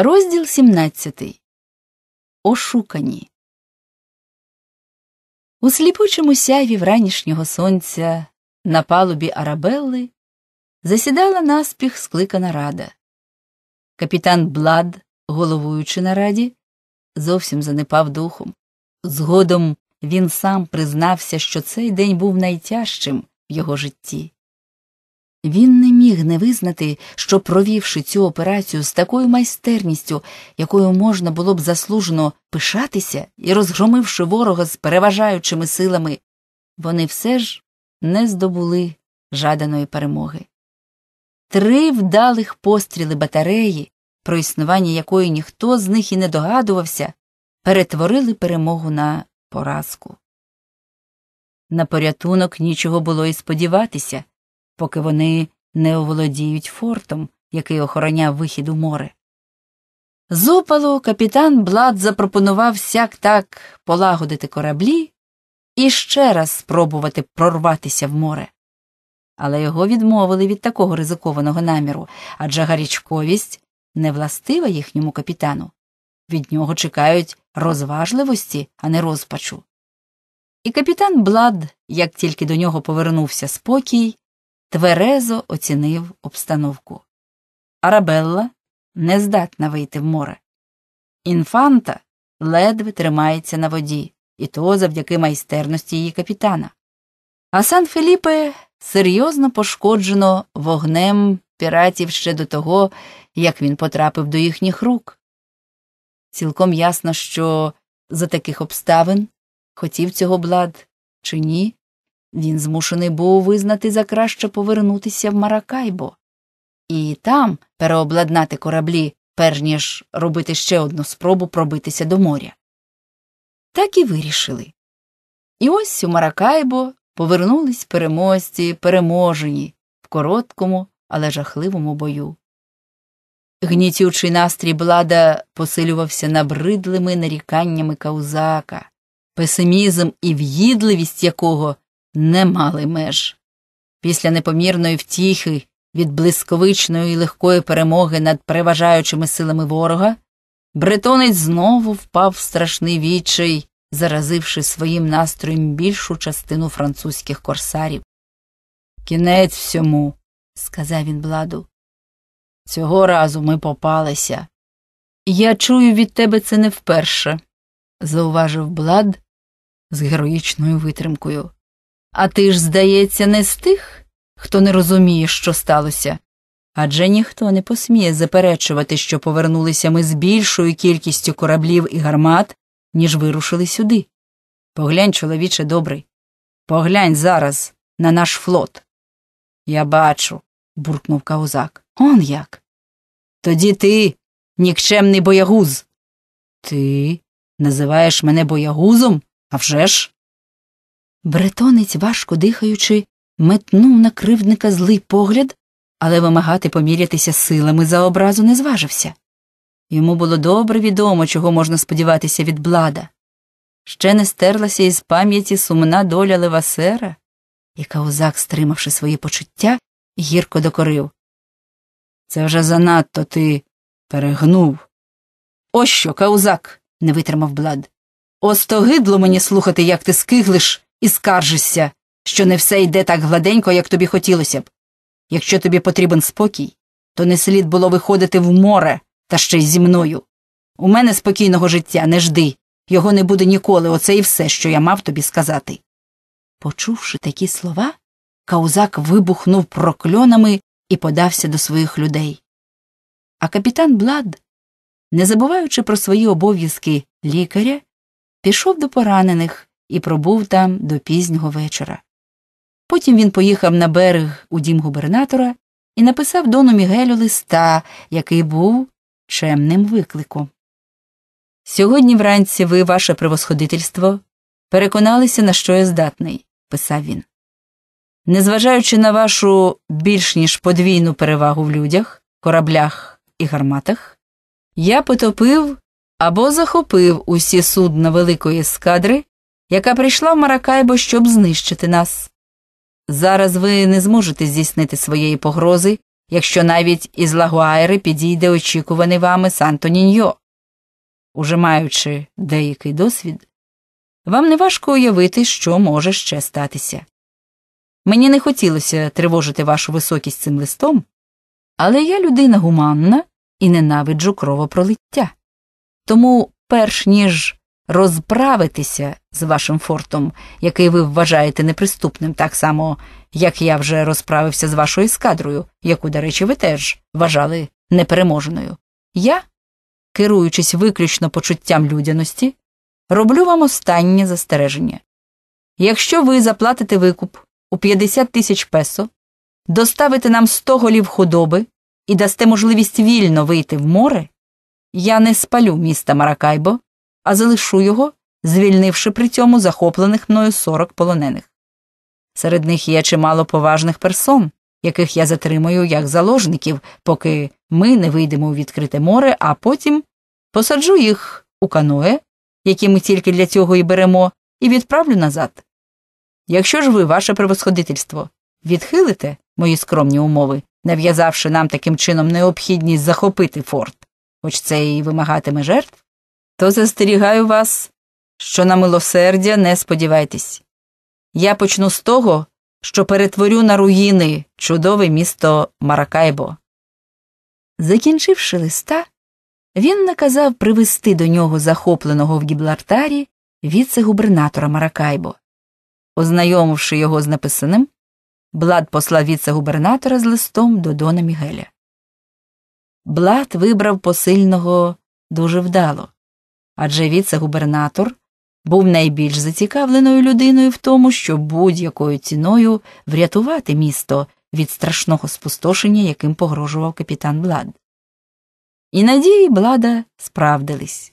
Розділ 17. Ошукані. У сліпучому сяві вранішнього сонця на палубі Арабелли засідала наспіх скликана рада. Капітан Блад, головуючи на раді, зовсім занепав духом. Згодом він сам признався, що цей день був найтяжчим в його житті. Він не міг не визнати, що, провівши цю операцію з такою майстерністю, якою можна було б заслужено пишатися і розгромивши ворога з переважаючими силами, вони все ж не здобули жаданої перемоги. Три вдалих постріли батареї, про існування якої ніхто з них і не догадувався, перетворили перемогу на поразку. На порятунок нічого було і сподіватися поки вони не оволодіють фортом, який охороняв вихід у море. З опалу капітан Блад запропонував сяк так полагодити кораблі і ще раз спробувати прорватися в море. Але його відмовили від такого ризикованого наміру адже гарячковість не властива їхньому капітану. Від нього чекають розважливості, а не розпачу. І капітан Блад, як тільки до нього повернувся спокій, тверезо оцінив обстановку. Арабелла не здатна вийти в море. Інфанта ледве тримається на воді, і то завдяки майстерності її капітана. А Сан Феліпе серйозно пошкоджено вогнем піратів ще до того, як він потрапив до їхніх рук. Цілком ясно, що за таких обставин хотів цього блад чи ні, він змушений був визнати за краще повернутися в Маракайбо і там переобладнати кораблі, перш ніж робити ще одну спробу пробитися до моря. Так і вирішили. І ось у Маракайбо повернулись переможці, переможені в короткому, але жахливому бою. Гнітючий настрій блада посилювався набридлими наріканнями каузака, песимізм і в'їдливість якого не мали меж. Після непомірної втіхи від блисковичної і легкої перемоги над переважаючими силами ворога, бретонець знову впав в страшний відчай, заразивши своїм настроєм більшу частину французьких корсарів. Кінець всьому, сказав він Бладу. Цього разу ми попалися. Я чую від тебе це не вперше, зауважив Блад з героїчною витримкою. А ти ж, здається, не з тих, хто не розуміє, що сталося. Адже ніхто не посміє заперечувати, що повернулися ми з більшою кількістю кораблів і гармат, ніж вирушили сюди. Поглянь, чоловіче добрий, поглянь зараз на наш флот. Я бачу, буркнув каузак. Он як? Тоді ти, нікчемний боягуз. Ти називаєш мене боягузом? А вже ж? Бретонець, важко дихаючи, метнув на кривдника злий погляд, але вимагати помірятися силами за образу не зважився. Йому було добре відомо, чого можна сподіватися від блада. Ще не стерлася із пам'яті сумна доля левасера, яка узак, стримавши свої почуття, гірко докорив. Це вже занадто ти перегнув. Ось що, каузак, не витримав блад. Остогидло мені слухати, як ти скиглиш і скаржишся, що не все йде так гладенько, як тобі хотілося б. Якщо тобі потрібен спокій, то не слід було виходити в море та ще й зі мною. У мене спокійного життя не жди, його не буде ніколи, оце і все, що я мав тобі сказати. Почувши такі слова, Каузак вибухнув прокльонами і подався до своїх людей. А капітан Блад, не забуваючи про свої обов'язки лікаря, пішов до поранених, і пробув там до пізнього вечора. Потім він поїхав на берег у дім губернатора і написав дону Мігелю листа, який був чемним викликом. Сьогодні вранці ви, ваше превосходительство, переконалися, на що я здатний, писав він. Незважаючи на вашу більш ніж подвійну перевагу в людях, кораблях і гарматах, я потопив або захопив усі судна великої ескадри, яка прийшла в Маракайбо, щоб знищити нас. Зараз ви не зможете здійснити своєї погрози, якщо навіть із Лагуайри підійде очікуваний вами Санто Ніньо. Уже маючи деякий досвід, вам не важко уявити, що може ще статися. Мені не хотілося тривожити вашу високість цим листом, але я людина гуманна і ненавиджу кровопролиття. Тому, перш ніж розправитися з вашим фортом, який ви вважаєте неприступним, так само, як я вже розправився з вашою ескадрою, яку, до речі, ви теж вважали непереможеною. Я, керуючись виключно почуттям людяності, роблю вам останнє застереження. Якщо ви заплатите викуп у 50 тисяч песо, доставите нам 100 голів худоби і дасте можливість вільно вийти в море, я не спалю міста Маракайбо а залишу його, звільнивши при цьому захоплених мною 40 полонених. Серед них є чимало поважних персон, яких я затримую як заложників, поки ми не вийдемо у відкрите море, а потім посаджу їх у каное, які ми тільки для цього і беремо, і відправлю назад. Якщо ж ви, ваше превосходительство, відхилите мої скромні умови, нав'язавши нам таким чином необхідність захопити форт, хоч це і вимагатиме жертв, то застерігаю вас, що на милосердя не сподівайтесь. Я почну з того, що перетворю на руїни чудове місто Маракайбо. Закінчивши листа, він наказав привести до нього захопленого в Гіблартарі віце-губернатора Маракайбо. Ознайомивши його з написаним, Блад послав віце-губернатора з листом до Дона Мігеля. Блад вибрав посильного дуже вдало адже віце-губернатор був найбільш зацікавленою людиною в тому, щоб будь-якою ціною врятувати місто від страшного спустошення, яким погрожував капітан Блад. І надії Блада справдились.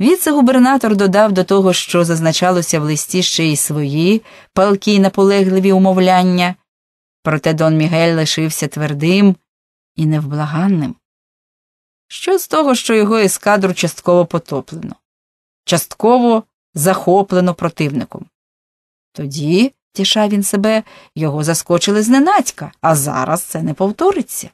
Віце-губернатор додав до того, що зазначалося в листі ще й свої палки й наполегливі умовляння, проте Дон Мігель лишився твердим і невблаганним. Що з того, що його ескадру частково потоплено, частково захоплено противником? Тоді, тішав він себе, його заскочили зненацька, а зараз це не повториться.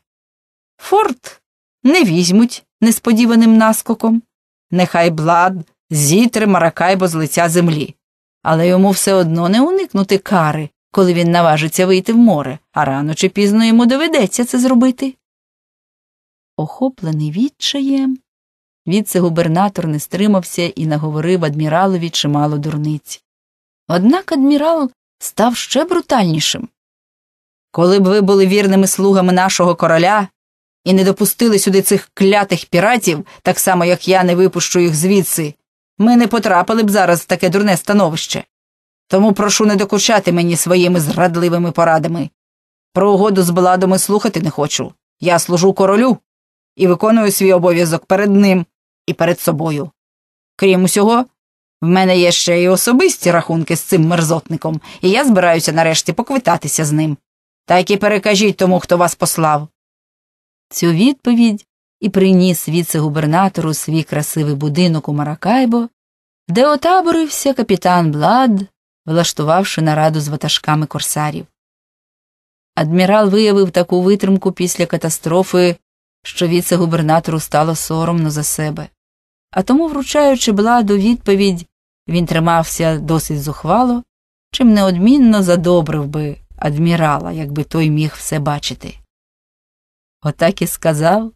Форт не візьмуть несподіваним наскоком, нехай блад зітре маракайбо з лиця землі, але йому все одно не уникнути кари, коли він наважиться вийти в море, а рано чи пізно йому доведеться це зробити. Охоплений відчаєм, губернатор не стримався і наговорив адміралові чимало дурниць. Однак адмірал став ще брутальнішим. Коли б ви були вірними слугами нашого короля і не допустили сюди цих клятих піратів, так само як я не випущу їх звідси, ми не потрапили б зараз в таке дурне становище. Тому прошу не докучати мені своїми зрадливими порадами. Про угоду з баладами слухати не хочу. Я служу королю і виконую свій обов'язок перед ним і перед собою. Крім усього, в мене є ще й особисті рахунки з цим мерзотником, і я збираюся нарешті поквитатися з ним. Так і перекажіть тому, хто вас послав. Цю відповідь і приніс віце-губернатору свій красивий будинок у Маракайбо, де отаборився капітан Блад, влаштувавши нараду з ватажками корсарів. Адмірал виявив таку витримку після катастрофи що віце-губернатору стало соромно за себе. А тому, вручаючи бладу відповідь, він тримався досить зухвало, чим неодмінно задобрив би адмірала, якби той міг все бачити. Отак і сказав,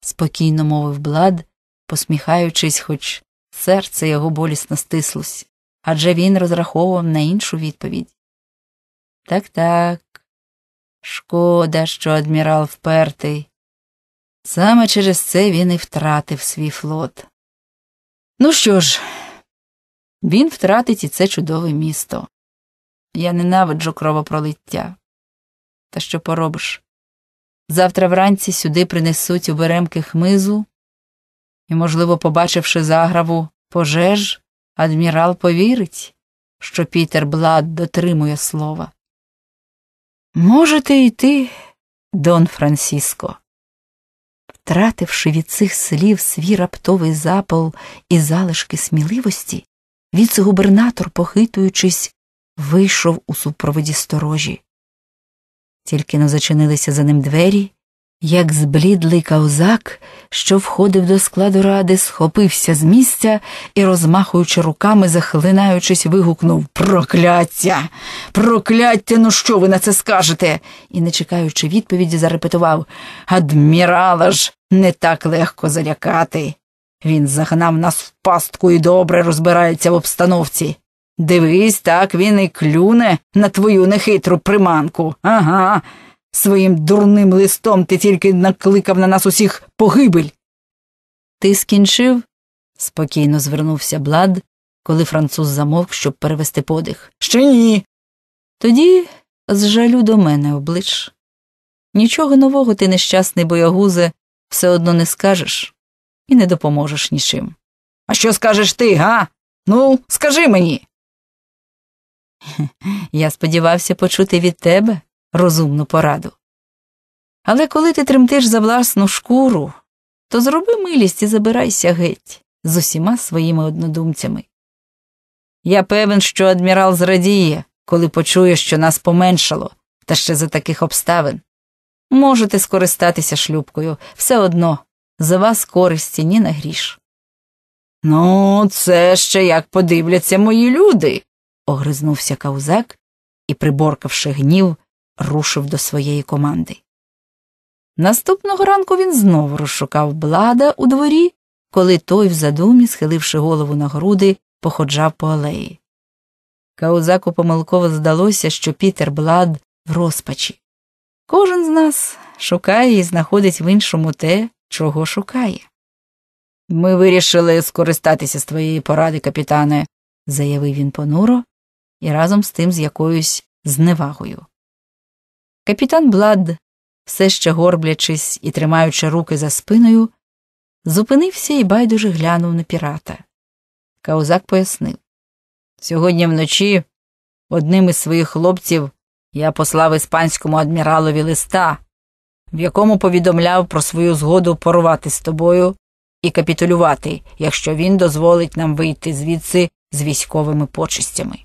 спокійно мовив блад, посміхаючись, хоч серце його болісно стислось, адже він розраховував на іншу відповідь. Так так, шкода, що адмірал впертий, Саме через це він і втратив свій флот. Ну що ж, він втратить і це чудове місто. Я ненавиджу кровопролиття. Та що поробиш? Завтра вранці сюди принесуть оберемки хмизу, і, можливо, побачивши заграву пожеж, адмірал повірить, що Пітер Блад дотримує слова. Можете йти, Дон Франциско. Втративши від цих слів свій раптовий запал і залишки сміливості, віцегубернатор, похитуючись, вийшов у супроводі сторожі. Тільки но зачинилися за ним двері, як зблідлий каузак, що входив до складу ради, схопився з місця і, розмахуючи руками, захлинаючись, вигукнув Прокляття! Прокляття! Ну що ви на це скажете? І, не чекаючи відповіді, зарепетував Адмірала ж не так легко залякати. Він загнав нас в пастку і добре розбирається в обстановці. Дивись, так він і клюне на твою нехитру приманку. Ага. Своїм дурним листом ти тільки накликав на нас усіх погибель. Ти скінчив? спокійно звернувся Блад, коли француз замовк, щоб перевести подих. Ще ні. Тоді з жалю до мене облич. Нічого нового ти, нещасний боягузе, все одно не скажеш і не допоможеш нічим. А що скажеш ти, га? Ну, скажи мені. Я сподівався почути від тебе розумну пораду. Але коли ти тремтиш за власну шкуру, то зроби милість і забирайся геть з усіма своїми однодумцями. Я певен, що адмірал зрадіє, коли почує, що нас поменшало, та ще за таких обставин. Можете скористатися шлюбкою все одно за вас користі ні на гріш. Ну, це ще як подивляться мої люди. огризнувся каузак і, приборкавши гнів, рушив до своєї команди. Наступного ранку він знову розшукав блада у дворі, коли той, в задумі, схиливши голову на груди, походжав по алеї. Каузаку помилково здалося, що Пітер Блад в розпачі. Кожен з нас шукає і знаходить в іншому те, чого шукає. Ми вирішили скористатися з твоєї поради, капітане, заявив він понуро, і разом з тим з якоюсь зневагою. Капітан Блад, все ще горблячись і тримаючи руки за спиною, зупинився і байдуже глянув на пірата. Каузак пояснив сьогодні вночі одним із своїх хлопців я послав іспанському адміралові листа, в якому повідомляв про свою згоду порвати з тобою і капітулювати, якщо він дозволить нам вийти звідси з військовими почистями.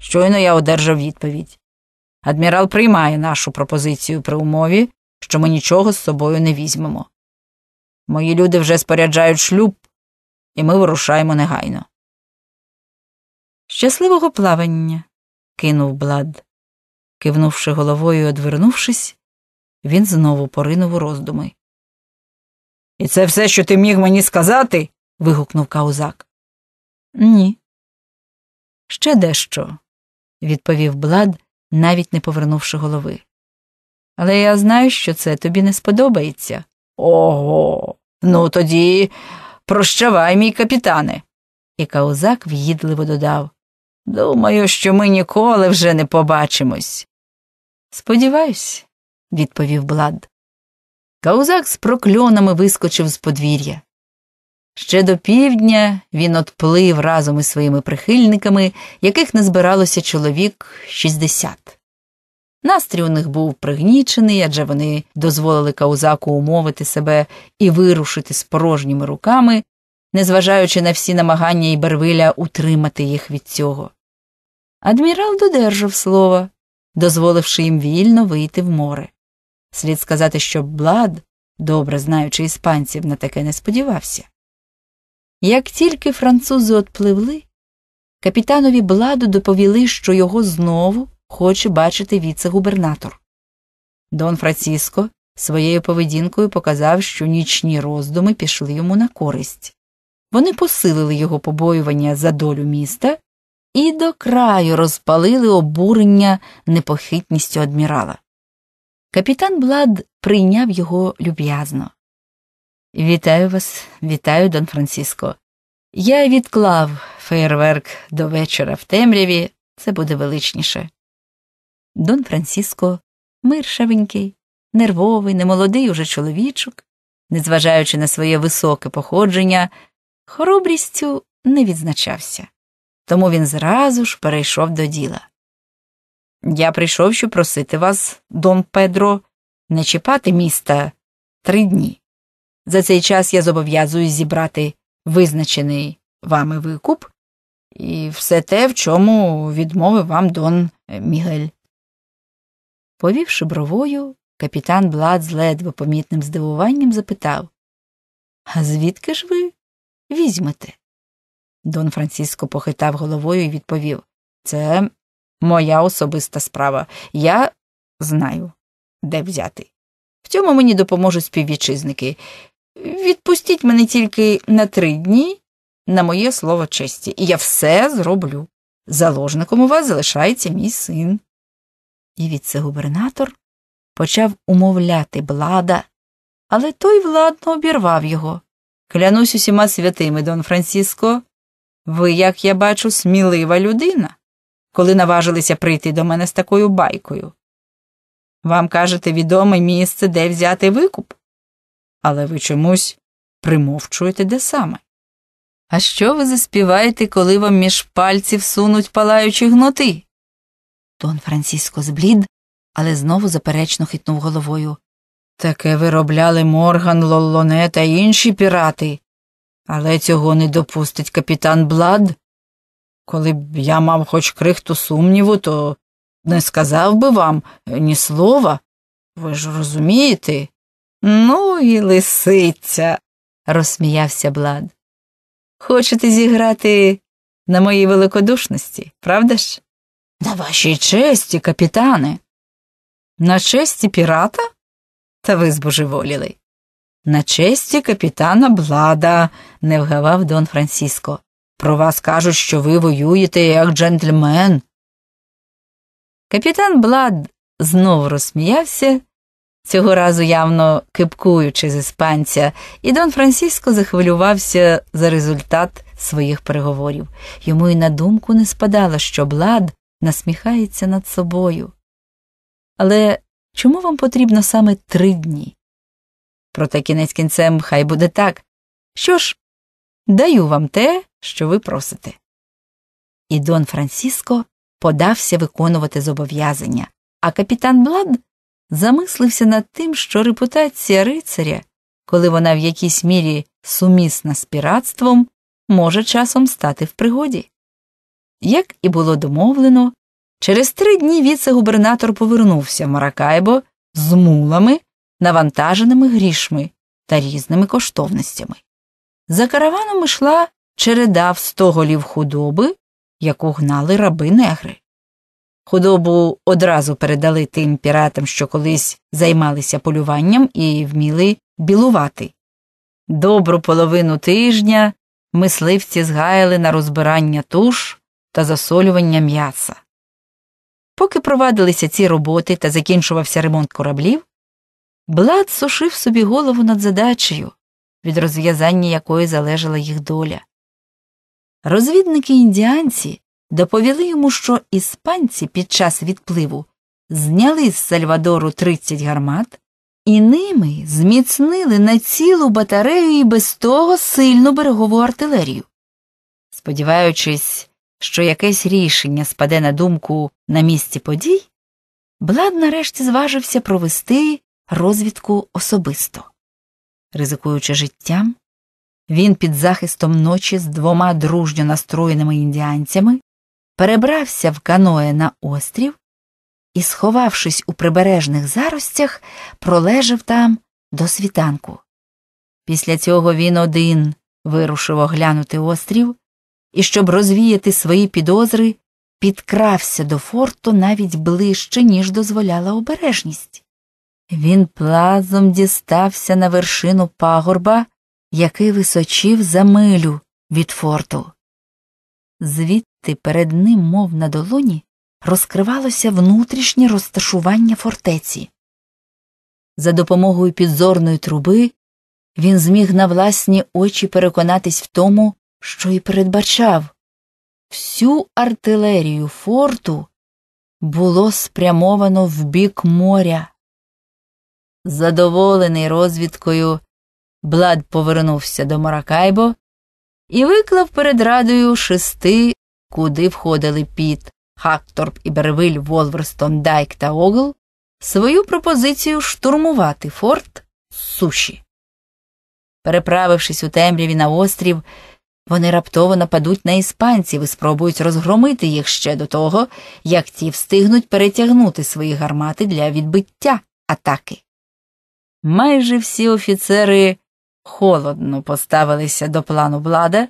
Щойно я одержав відповідь. Адмірал приймає нашу пропозицію при умові, що ми нічого з собою не візьмемо. Мої люди вже споряджають шлюб, і ми вирушаємо негайно. Щасливого плавання. кинув Блад. Кивнувши головою і одвернувшись, він знову поринув у роздуми. І це все, що ти міг мені сказати? вигукнув каузак. Ні. Ще дещо, відповів Блад навіть не повернувши голови. Але я знаю, що це тобі не сподобається. Ого. Ну тоді прощавай, мій капітане. І каузак в'їдливо додав Думаю, що ми ніколи вже не побачимось. Сподіваюсь, відповів Блад. Каузак з прокльонами вискочив з подвір'я. Ще до півдня він отплив разом із своїми прихильниками, яких не збиралося чоловік 60. Настрій у них був пригнічений, адже вони дозволили Каузаку умовити себе і вирушити з порожніми руками, незважаючи на всі намагання Ібервиля утримати їх від цього. Адмірал додержав слова, дозволивши їм вільно вийти в море. Слід сказати, що Блад, добре знаючи іспанців, на таке не сподівався. Як тільки французи отпливли, капітанові бладу доповіли, що його знову хоче бачити віце-губернатор. Дон Франциско своєю поведінкою показав, що нічні роздуми пішли йому на користь. Вони посилили його побоювання за долю міста і до краю розпалили обурення непохитністю адмірала. Капітан Блад прийняв його люб'язно. Вітаю вас, вітаю, Дон Франциско. Я відклав фейерверк до вечора в темряві, це буде величніше. Дон Франциско, миршавенький, нервовий, немолодий уже чоловічок, незважаючи на своє високе походження, хоробрістю не відзначався, тому він зразу ж перейшов до діла. Я прийшов, щоб просити вас, Дон Педро, не чіпати міста три дні. За цей час я зобов'язуюсь зібрати визначений вами викуп і все те, в чому відмовив вам Дон Мігель. Повівши бровою, капітан Блад з ледве помітним здивуванням запитав А звідки ж ви візьмете? Дон Франциско похитав головою і відповів Це моя особиста справа. Я знаю, де взяти. В цьому мені допоможуть співвітчизники. Відпустіть мене тільки на три дні на моє слово честі, і я все зроблю. Заложником у вас залишається мій син. І віце-губернатор почав умовляти блада, але той владно обірвав його. Клянусь усіма святими, Дон Франциско, ви, як я бачу, смілива людина, коли наважилися прийти до мене з такою байкою. Вам кажете відоме місце, де взяти викуп? але ви чомусь примовчуєте де саме. А що ви заспіваєте, коли вам між пальців сунуть палаючі гноти? Дон Франциско зблід, але знову заперечно хитнув головою. Таке виробляли Морган, Лоллоне та інші пірати. Але цього не допустить капітан Блад. Коли б я мав хоч крихту сумніву, то не сказав би вам ні слова. Ви ж розумієте? Ну і лисиця, розсміявся Блад. Хочете зіграти на моїй великодушності, правда ж? На вашій честі, капітане. На честі пірата? Та ви збожеволіли. На честі капітана Блада, не вгавав Дон Франциско. Про вас кажуть, що ви воюєте як джентльмен. Капітан Блад знову розсміявся цього разу явно кипкуючи з іспанця, і Дон Франциско захвилювався за результат своїх переговорів. Йому і на думку не спадало, що блад насміхається над собою. Але чому вам потрібно саме три дні? Проте кінець кінцем хай буде так. Що ж, даю вам те, що ви просите. І Дон Франциско подався виконувати зобов'язання, а капітан Блад замислився над тим, що репутація рицаря, коли вона в якійсь мірі сумісна з піратством, може часом стати в пригоді. Як і було домовлено, через три дні віце-губернатор повернувся в Маракайбо з мулами, навантаженими грішми та різними коштовностями. За караваном йшла череда в сто голів худоби, яку гнали раби негри. Худобу одразу передали тим піратам, що колись займалися полюванням і вміли білувати. Добру половину тижня мисливці згаяли на розбирання туш та засолювання м'яса. Поки провадилися ці роботи та закінчувався ремонт кораблів, Блад сушив собі голову над задачею, від розв'язання якої залежала їх доля. Розвідники індіанці доповіли йому, що іспанці під час відпливу зняли з Сальвадору 30 гармат і ними зміцнили на цілу батарею і без того сильну берегову артилерію. Сподіваючись, що якесь рішення спаде на думку на місці подій, Блад нарешті зважився провести розвідку особисто. Ризикуючи життям, він під захистом ночі з двома дружньо настроєними індіанцями перебрався в каное на острів і, сховавшись у прибережних заростях, пролежав там до світанку. Після цього він один вирушив оглянути острів і, щоб розвіяти свої підозри, підкрався до форту навіть ближче, ніж дозволяла обережність. Він плазом дістався на вершину пагорба, який височив за милю від форту. Звідти звідти перед ним, мов на долоні, розкривалося внутрішнє розташування фортеці. За допомогою підзорної труби він зміг на власні очі переконатись в тому, що й передбачав всю артилерію форту було спрямовано в бік моря. Задоволений розвідкою, Блад повернувся до Маракайбо і виклав перед радою шести куди входили Піт, Хакторп і Бервиль, Волверстон, Дайк та Огл, свою пропозицію штурмувати форт з суші. Переправившись у темряві на острів, вони раптово нападуть на іспанців і спробують розгромити їх ще до того, як ті встигнуть перетягнути свої гармати для відбиття атаки. Майже всі офіцери холодно поставилися до плану влада,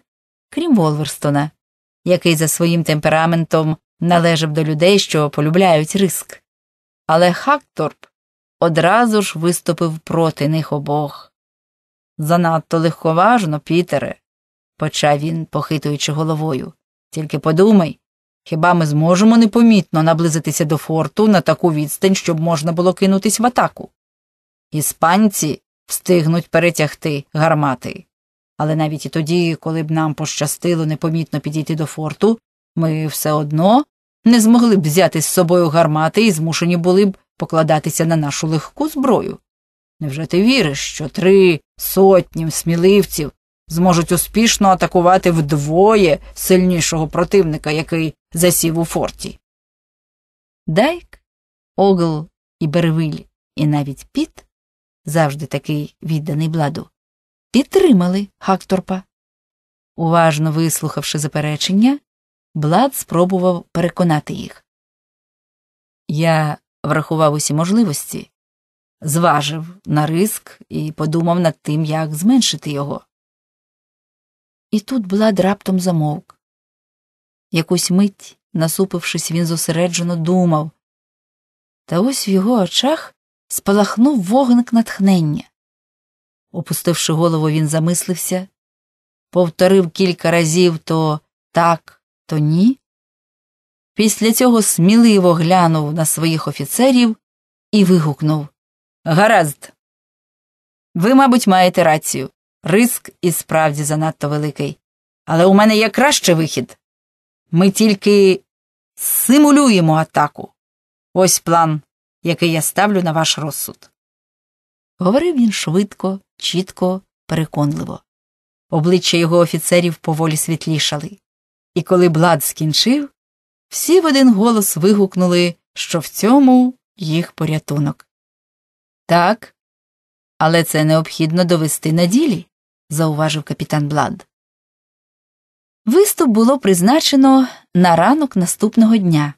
крім Волверстона, який за своїм темпераментом належав до людей, що полюбляють риск. Але Хакторп одразу ж виступив проти них обох. Занадто легковажно, Пітере, почав він, похитуючи головою. Тільки подумай, хіба ми зможемо непомітно наблизитися до форту на таку відстань, щоб можна було кинутись в атаку? Іспанці встигнуть перетягти гармати. Але навіть і тоді, коли б нам пощастило непомітно підійти до форту, ми все одно не змогли б взяти з собою гармати і змушені були б покладатися на нашу легку зброю. Невже ти віриш, що три сотні сміливців зможуть успішно атакувати вдвоє сильнішого противника, який засів у форті? Дайк, Огл і Беревиль, і навіть Піт завжди такий відданий бладу підтримали Хакторпа, Уважно вислухавши заперечення, Блад спробував переконати їх. Я врахував усі можливості, зважив на риск і подумав над тим, як зменшити його. І тут Блад раптом замовк. Якусь мить, насупившись, він зосереджено думав. Та ось в його очах спалахнув вогник натхнення. Опустивши голову, він замислився, повторив кілька разів то так, то ні. Після цього сміливо глянув на своїх офіцерів і вигукнув Гаразд. Ви, мабуть, маєте рацію. Риск і справді занадто великий. Але у мене є кращий вихід. Ми тільки симулюємо атаку. Ось план, який я ставлю на ваш розсуд. Говорив він швидко, чітко, переконливо. Обличчя його офіцерів поволі світлішали. І коли блад скінчив, всі в один голос вигукнули, що в цьому їх порятунок. Так, але це необхідно довести на ділі, зауважив капітан Блад. Виступ було призначено на ранок наступного дня,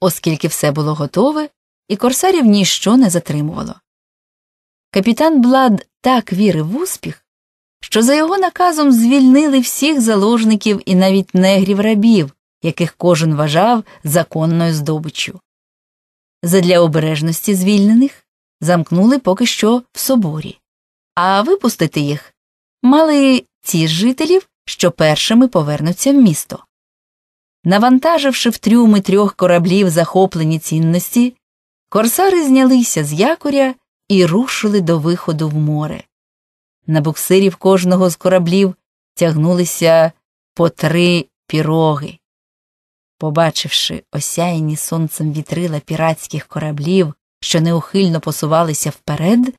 оскільки все було готове, і корсарів ніщо не затримувало. Капітан Блад так вірив в успіх, що за його наказом звільнили всіх заложників і навіть негрів рабів, яких кожен вважав законною здобиччю. Задля обережності звільнених замкнули поки що в соборі, а випустити їх мали ті з жителів, що першими повернуться в місто. Навантаживши в трюми трьох кораблів захоплені цінності, корсари знялися з якоря і рушили до виходу в море. На буксирів кожного з кораблів тягнулися по три піроги. Побачивши осяяні сонцем вітрила піратських кораблів, що неухильно посувалися вперед,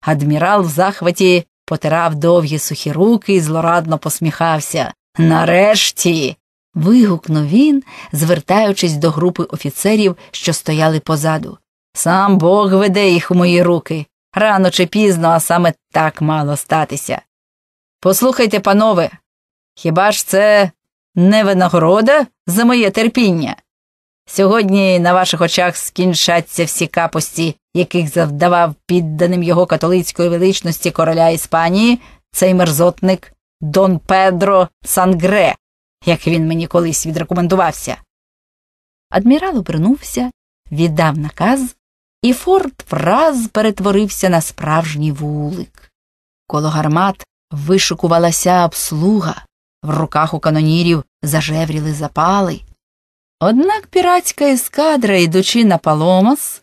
адмірал в захваті потирав довгі сухі руки і злорадно посміхався. Нарешті. вигукнув він, звертаючись до групи офіцерів, що стояли позаду. Сам Бог веде їх у мої руки. Рано чи пізно, а саме так мало статися. Послухайте, панове, хіба ж це не винагорода за моє терпіння? Сьогодні на ваших очах скінчаться всі капості, яких завдавав підданим його католицької величності короля Іспанії цей мерзотник Дон Педро Сангре, як він мені колись відрекомендувався. Адмірал обернувся, віддав наказ і форт враз перетворився на справжній вулик. Коло гармат вишикувалася обслуга, в руках у канонірів зажевріли запали. Однак піратська ескадра, ідучи на Паломас,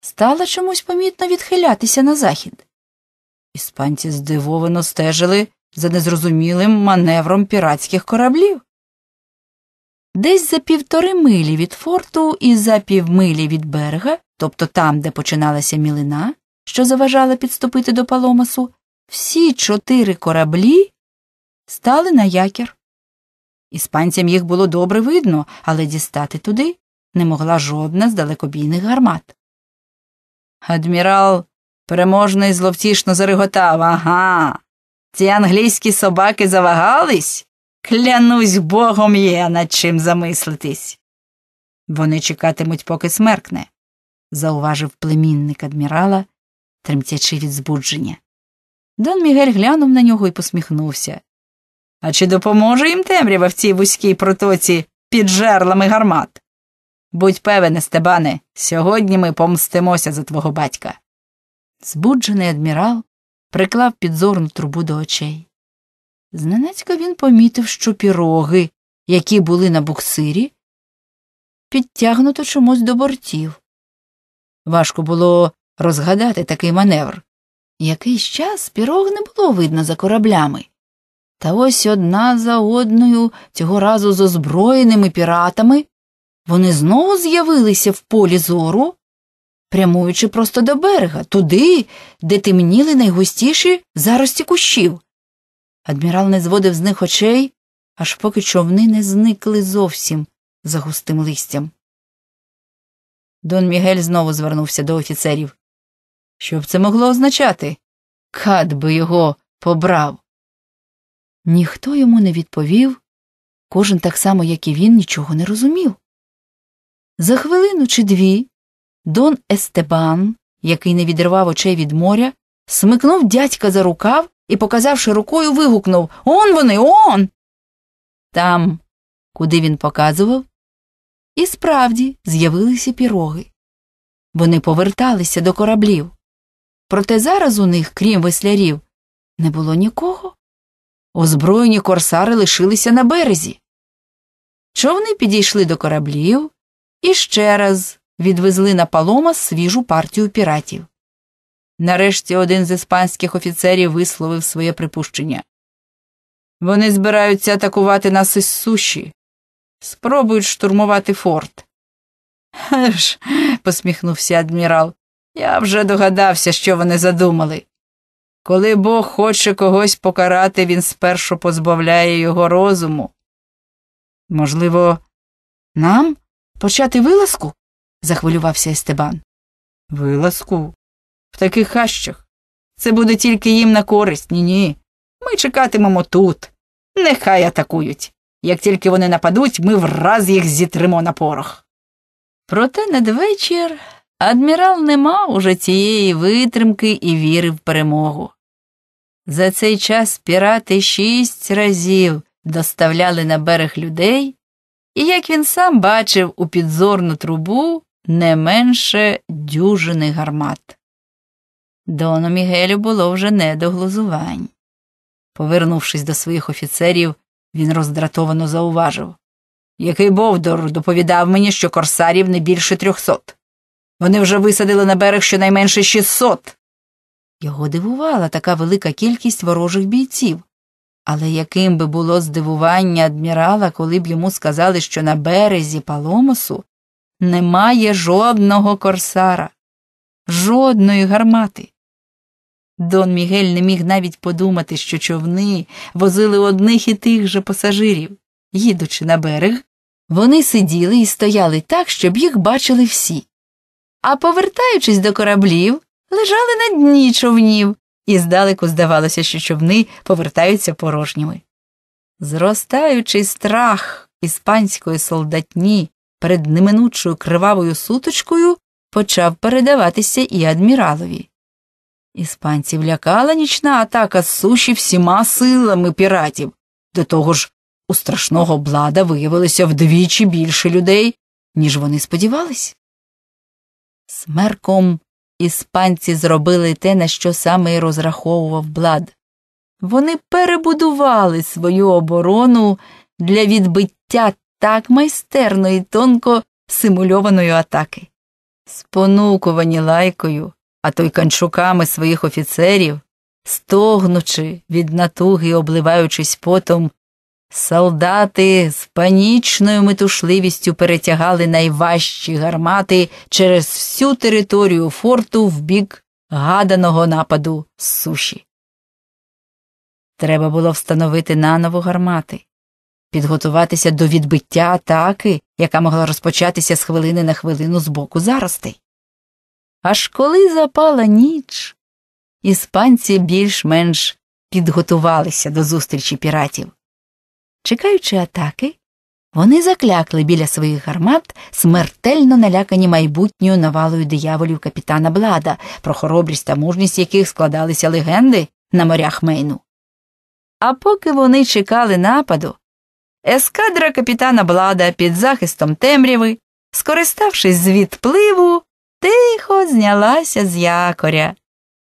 стала чомусь помітно відхилятися на захід. Іспанці здивовано стежили за незрозумілим маневром піратських кораблів. Десь за півтори милі від форту і за півмилі від берега тобто там, де починалася мілина, що заважала підступити до паломасу, всі чотири кораблі стали на якір. Іспанцям їх було добре видно, але дістати туди не могла жодна з далекобійних гармат. Адмірал переможний зловтішно зареготав Ага. Ці англійські собаки завагались? Клянусь богом є над чим замислитись. Вони чекатимуть, поки смеркне зауважив племінник адмірала, тремтячи від збудження. Дон Мігель глянув на нього і посміхнувся. А чи допоможе їм темрява в цій вузькій протоці під жерлами гармат? Будь певен, Стебане, сьогодні ми помстимося за твого батька. Збуджений адмірал приклав підзорну трубу до очей. Зненацько він помітив, що піроги, які були на буксирі, підтягнуто чомусь до бортів. Важко було розгадати такий маневр. Якийсь час пірог не було видно за кораблями. Та ось одна за одною, цього разу з озброєними піратами, вони знову з'явилися в полі зору, прямуючи просто до берега, туди, де темніли найгустіші зарості кущів. Адмірал не зводив з них очей, аж поки човни не зникли зовсім за густим листям. Дон Мігель знову звернувся до офіцерів. Що б це могло означати? Кат би його побрав. Ніхто йому не відповів, кожен так само, як і він, нічого не розумів. За хвилину чи дві Дон Естебан, який не відривав очей від моря, смикнув дядька за рукав і, показавши рукою, вигукнув Он вони, он. Там, куди він показував, і справді з'явилися піроги. Вони поверталися до кораблів. Проте зараз у них, крім веслярів, не було нікого. Озброєні корсари лишилися на березі. Човни підійшли до кораблів і ще раз відвезли на палома свіжу партію піратів. Нарешті один з іспанських офіцерів висловив своє припущення. Вони збираються атакувати нас із суші спробують штурмувати форт. Еж, посміхнувся адмірал. Я вже догадався, що вони задумали. Коли Бог хоче когось покарати, він спершу позбавляє його розуму. Можливо, нам почати вилазку? захвилювався Естебан. Вилазку? В таких хащах. Це буде тільки їм на користь, ні ні. Ми чекатимемо тут. Нехай атакують. Як тільки вони нападуть, ми враз їх зітримо на порох. Проте надвечір адмірал не мав уже цієї витримки і віри в перемогу. За цей час пірати шість разів доставляли на берег людей, і, як він сам бачив у підзорну трубу не менше дюжини гармат. Дону Мігелю було вже не до глузувань. Повернувшись до своїх офіцерів, він роздратовано зауважив. Який Бовдор доповідав мені, що корсарів не більше трьохсот. Вони вже висадили на берег щонайменше шістсот. Його дивувала така велика кількість ворожих бійців. Але яким би було здивування адмірала, коли б йому сказали, що на березі Паломосу немає жодного корсара, жодної гармати. Дон Мігель не міг навіть подумати, що човни возили одних і тих же пасажирів. Їдучи на берег, вони сиділи і стояли так, щоб їх бачили всі. А повертаючись до кораблів, лежали на дні човнів, і здалеку здавалося, що човни повертаються порожніми. Зростаючий страх іспанської солдатні перед неминучою кривавою суточкою почав передаватися і адміралові. Іспанців лякала нічна атака з суші всіма силами піратів. До того ж, у страшного блада виявилося вдвічі більше людей, ніж вони сподівались. Смерком іспанці зробили те, на що саме й розраховував блад. Вони перебудували свою оборону для відбиття так майстерно і тонко симульованої атаки. Спонукувані лайкою а то й канчуками своїх офіцерів, стогнучи від натуги, обливаючись потом, солдати з панічною метушливістю перетягали найважчі гармати через всю територію форту в бік гаданого нападу з суші. Треба було встановити наново гармати, підготуватися до відбиття атаки, яка могла розпочатися з хвилини на хвилину з боку заростей. Аж коли запала ніч, іспанці більш-менш підготувалися до зустрічі піратів. Чекаючи атаки, вони заклякли біля своїх гармат, смертельно налякані майбутньою навалою дияволів капітана Блада, про хоробрість та мужність яких складалися легенди на морях Мейну. А поки вони чекали нападу, ескадра капітана Блада під захистом темряви, скориставшись з відпливу, тихо знялася з якоря,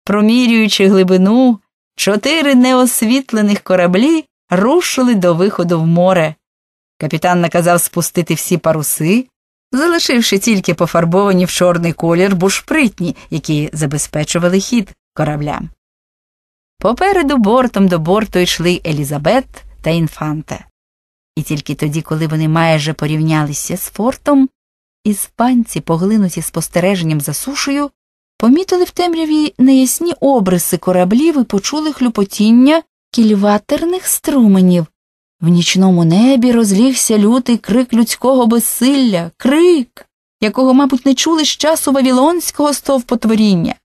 промірюючи глибину, чотири неосвітлених кораблі рушили до виходу в море. Капітан наказав спустити всі паруси, залишивши тільки пофарбовані в чорний колір бушпритні, які забезпечували хід кораблям. Попереду бортом до борту йшли Елізабет та Інфанте. І тільки тоді, коли вони майже порівнялися з фортом, іспанці, поглинуті спостереженням за сушею, помітили в темряві неясні обриси кораблів і почули хлюпотіння кільватерних струменів. В нічному небі розлігся лютий крик людського безсилля, крик, якого, мабуть, не чули з часу вавілонського стовпотворіння.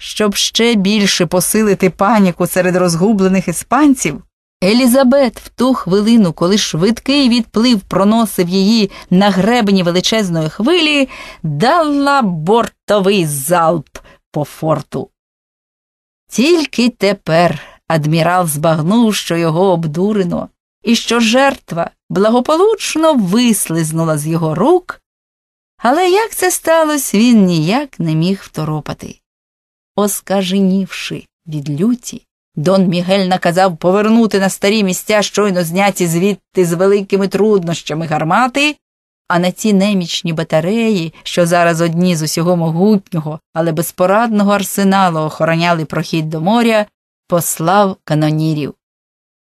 Щоб ще більше посилити паніку серед розгублених іспанців, Елізабет в ту хвилину, коли швидкий відплив проносив її на гребені величезної хвилі, дала бортовий залп по форту. Тільки тепер адмірал збагнув, що його обдурено, і що жертва благополучно вислизнула з його рук, але як це сталося, він ніяк не міг второпати. Оскаженівши від люті, Дон Мігель наказав повернути на старі місця, щойно зняті звідти з великими труднощами гармати, а на ці немічні батареї, що зараз одні з усього могутнього, але безпорадного арсеналу охороняли прохід до моря, послав канонірів.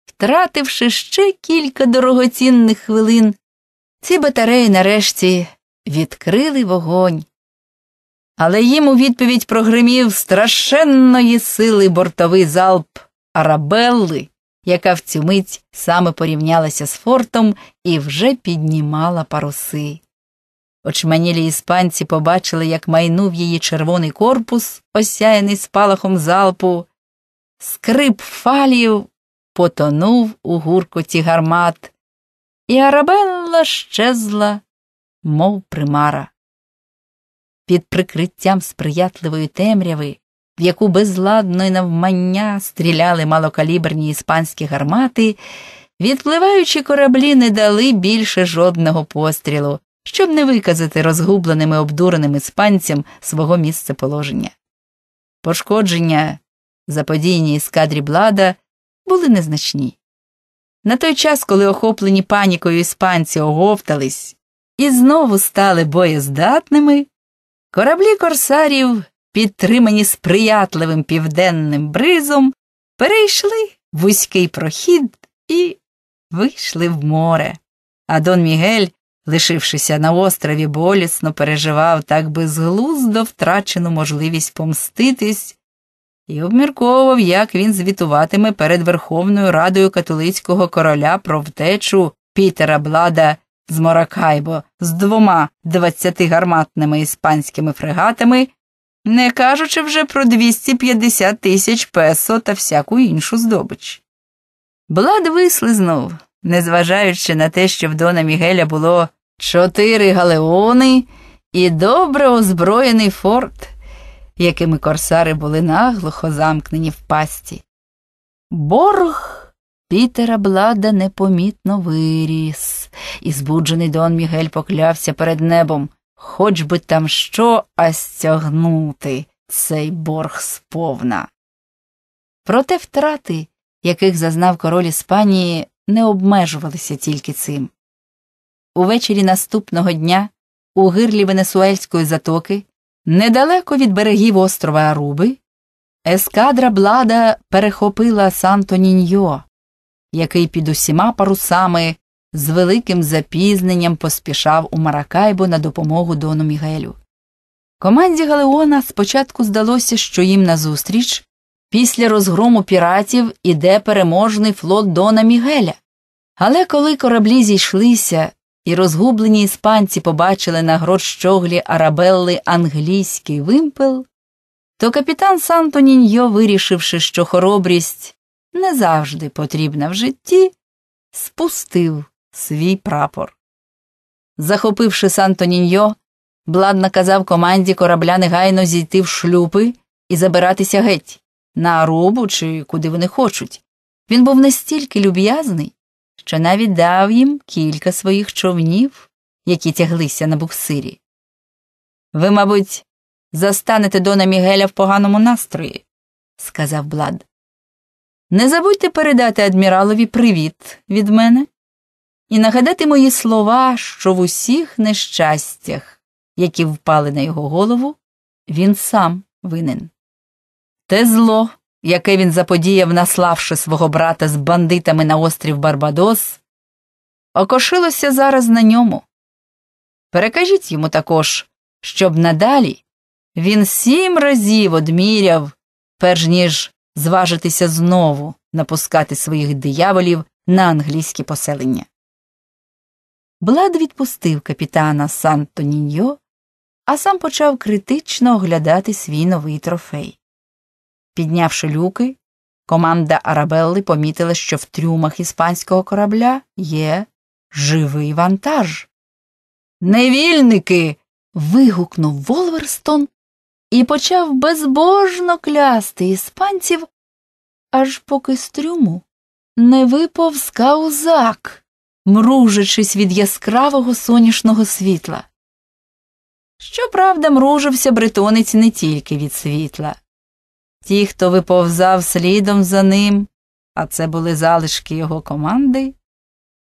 Втративши ще кілька дорогоцінних хвилин, ці батареї нарешті відкрили вогонь але їм у відповідь прогримів страшенної сили бортовий залп Арабелли, яка в цю мить саме порівнялася з фортом і вже піднімала паруси. Очманілі іспанці побачили, як майнув її червоний корпус, осяяний спалахом залпу, скрип фалів потонув у гуркоті гармат, і арабелла щезла, мов примара під прикриттям сприятливої темряви, в яку безладно й навмання стріляли малокаліберні іспанські гармати, відпливаючі кораблі не дали більше жодного пострілу, щоб не виказати розгубленим і обдуреним іспанцям свого місцеположення. Пошкодження, заподійні ескадрі блада, були незначні. На той час, коли охоплені панікою іспанці оговтались і знову стали боєздатними, Кораблі корсарів, підтримані сприятливим південним бризом, перейшли вузький прохід і вийшли в море. А Дон Мігель, лишившися на острові, болісно переживав так безглуздо втрачену можливість помститись і обмірковував, як він звітуватиме перед Верховною Радою католицького короля про втечу Пітера Блада з Маракайбо з двома двадцятигарматними іспанськими фрегатами, не кажучи вже про 250 тисяч песо та всяку іншу здобич. Блад вислизнув, незважаючи на те, що в Дона Мігеля було чотири галеони і добре озброєний форт, якими корсари були наглухо замкнені в пасті. Борг Пітера Блада непомітно виріс і збуджений Дон Мігель поклявся перед небом. Хоч би там що, а стягнути цей борг сповна. Проте втрати, яких зазнав король Іспанії, не обмежувалися тільки цим. Увечері наступного дня у гирлі Венесуельської затоки, недалеко від берегів острова Аруби, ескадра блада перехопила Санто Ніньо, який під усіма парусами з великим запізненням поспішав у Маракайбо на допомогу дону Мігелю. Команді Галеона спочатку здалося, що їм назустріч після розгрому піратів іде переможний флот Дона Мігеля. Але коли кораблі зійшлися і розгублені іспанці побачили на грот щоглі арабелли англійський вимпел, то капітан Сантоніньо, вирішивши, що хоробрість не завжди потрібна в житті, спустив свій прапор. Захопивши Сантоніньо, Блад наказав команді корабля негайно зійти в шлюпи і забиратися геть на Арубу чи куди вони хочуть. Він був настільки люб'язний, що навіть дав їм кілька своїх човнів, які тяглися на буксирі. Ви, мабуть, застанете Дона Мігеля в поганому настрої, сказав Блад. Не забудьте передати адміралові привіт від мене і нагадати мої слова, що в усіх нещастях, які впали на його голову, він сам винен. Те зло, яке він заподіяв, наславши свого брата з бандитами на острів Барбадос, окошилося зараз на ньому. Перекажіть йому також, щоб надалі він сім разів одміряв, перш ніж зважитися знову напускати своїх дияволів на англійські поселення. Блад відпустив капітана Санто Ніньо, а сам почав критично оглядати свій новий трофей. Піднявши люки, команда Арабелли помітила, що в трюмах іспанського корабля є живий вантаж. Невільники. вигукнув Волверстон і почав безбожно клясти іспанців, аж поки з трюму не випав скаузак мружачись від яскравого сонячного світла. Щоправда, мружився бретонець не тільки від світла. Ті, хто виповзав слідом за ним, а це були залишки його команди,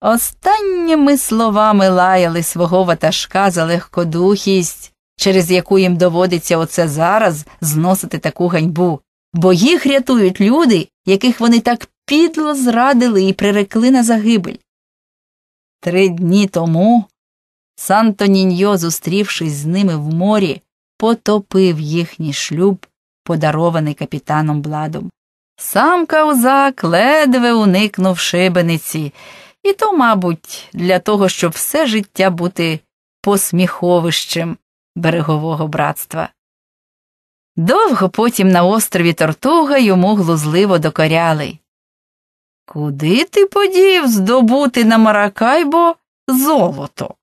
останніми словами лаяли свого ватажка за легкодухість, через яку їм доводиться оце зараз зносити таку ганьбу, бо їх рятують люди, яких вони так підло зрадили і прирекли на загибель. Три дні тому Сантоніньо, зустрівшись з ними в морі, потопив їхній шлюб, подарований капітаном Бладом. Сам каузак, ледве уникнув шибениці, і то, мабуть, для того, щоб все життя бути посміховищем берегового братства. Довго потім на острові Тортуга йому глузливо докоряли. Куди ти подів здобути на Маракайбо золото?